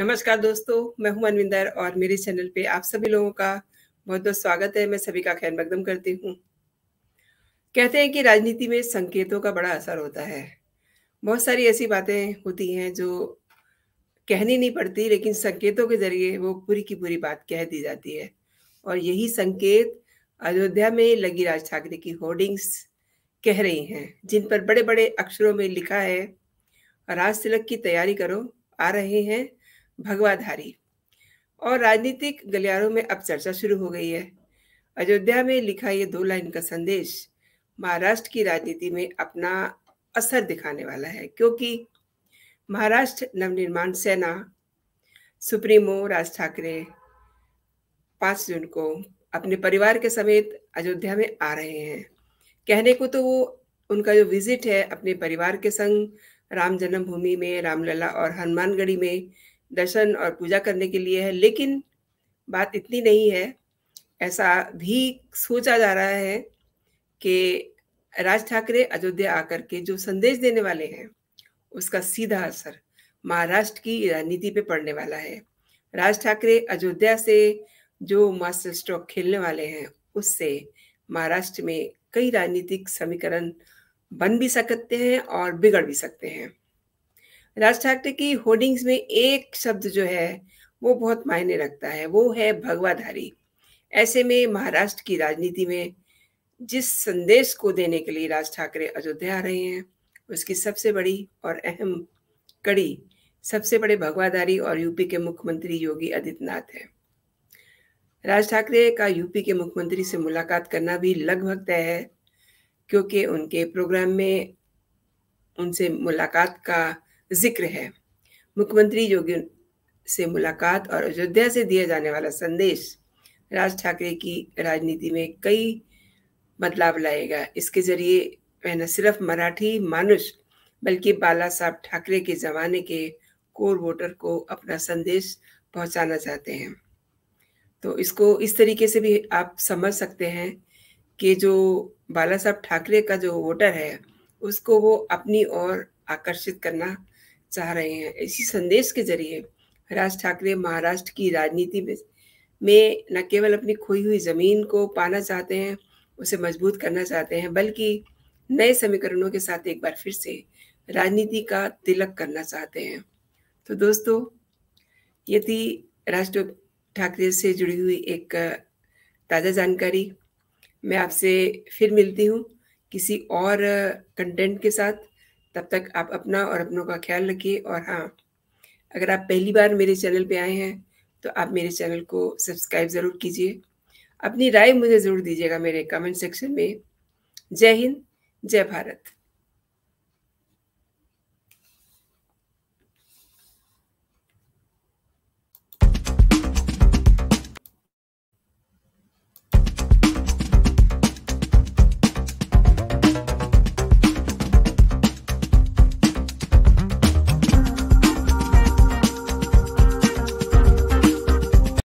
नमस्कार दोस्तों मैं हूं अनविंदर और मेरे चैनल पे आप सभी लोगों का बहुत बहुत स्वागत है मैं सभी का खैर मकदम करती हूं कहते हैं कि राजनीति में संकेतों का बड़ा असर होता है बहुत सारी ऐसी बातें होती हैं जो कहनी नहीं पड़ती लेकिन संकेतों के जरिए वो पूरी की पूरी बात कह दी जाती है और यही संकेत अयोध्या में लगी राज ठाकरे की होर्डिंग्स कह रही हैं जिन पर बड़े बड़े अक्षरों में लिखा है राज तिलक की तैयारी करो आ रहे हैं भगवाधारी और राजनीतिक गलियारों में अब चर्चा शुरू हो गई है अयोध्या में लिखा ये दो लाइन का संदेश महाराष्ट्र की राजनीति में अपना असर दिखाने वाला है क्योंकि महाराष्ट्र नवनिर्माण सेना सुप्रीमो राज ठाकरे पांच जून को अपने परिवार के समेत अयोध्या में आ रहे हैं कहने को तो वो उनका जो विजिट है अपने परिवार के संग राम जन्मभूमि में रामलला और हनुमानगढ़ी में दर्शन और पूजा करने के लिए है लेकिन बात इतनी नहीं है ऐसा भी सोचा जा रहा है कि राज ठाकरे अयोध्या आकर के जो संदेश देने वाले हैं उसका सीधा असर महाराष्ट्र की राजनीति पे पड़ने वाला है राज ठाकरे अयोध्या से जो मास्टर स्ट्रोक खेलने वाले हैं उससे महाराष्ट्र में कई राजनीतिक समीकरण बन भी सकते हैं और बिगड़ भी सकते हैं राज ठाकरे की होर्डिंग्स में एक शब्द जो है वो बहुत मायने रखता है वो है भगवाधारी ऐसे में महाराष्ट्र की राजनीति में जिस संदेश को देने के लिए राज ठाकरे अयोध्या आ रहे हैं उसकी सबसे बड़ी और अहम कड़ी सबसे बड़े भगवाधारी और यूपी के मुख्यमंत्री योगी आदित्यनाथ है राज ठाकरे का यूपी के मुख्यमंत्री से मुलाकात करना भी लगभग तय है क्योंकि उनके प्रोग्राम में उनसे मुलाकात का जिक्र है मुख्यमंत्री योगी से मुलाकात और अयोध्या से दिया जाने वाला संदेश राज ठाकरे की राजनीति में कई बदलाव लाएगा इसके जरिए वह न सिर्फ मराठी मानुष बल्कि बाला साहब ठाकरे के जमाने के कोर वोटर को अपना संदेश पहुंचाना चाहते हैं तो इसको इस तरीके से भी आप समझ सकते हैं कि जो बाला साहब ठाकरे का जो वोटर है उसको वो अपनी ओर आकर्षित करना चाह रहे हैं इसी संदेश के जरिए राज ठाकरे महाराष्ट्र की राजनीति में में न केवल अपनी खोई हुई ज़मीन को पाना चाहते हैं उसे मजबूत करना चाहते हैं बल्कि नए समीकरणों के साथ एक बार फिर से राजनीति का तिलक करना चाहते हैं तो दोस्तों ये थी राज ठाकरे से जुड़ी हुई एक ताज़ा जानकारी मैं आपसे फिर मिलती हूँ किसी और कंटेंट के साथ तब तक आप अपना और अपनों का ख्याल रखिए और हाँ अगर आप पहली बार मेरे चैनल पे आए हैं तो आप मेरे चैनल को सब्सक्राइब ज़रूर कीजिए अपनी राय मुझे ज़रूर दीजिएगा मेरे कमेंट सेक्शन में जय हिंद जय भारत